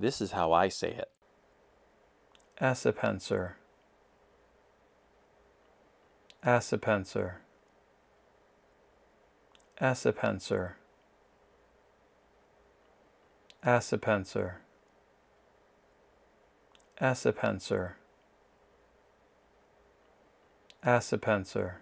This is how I say it. Asipenser. Asipenser. Asipenser. Asipenser. Asipenser. Asipenser.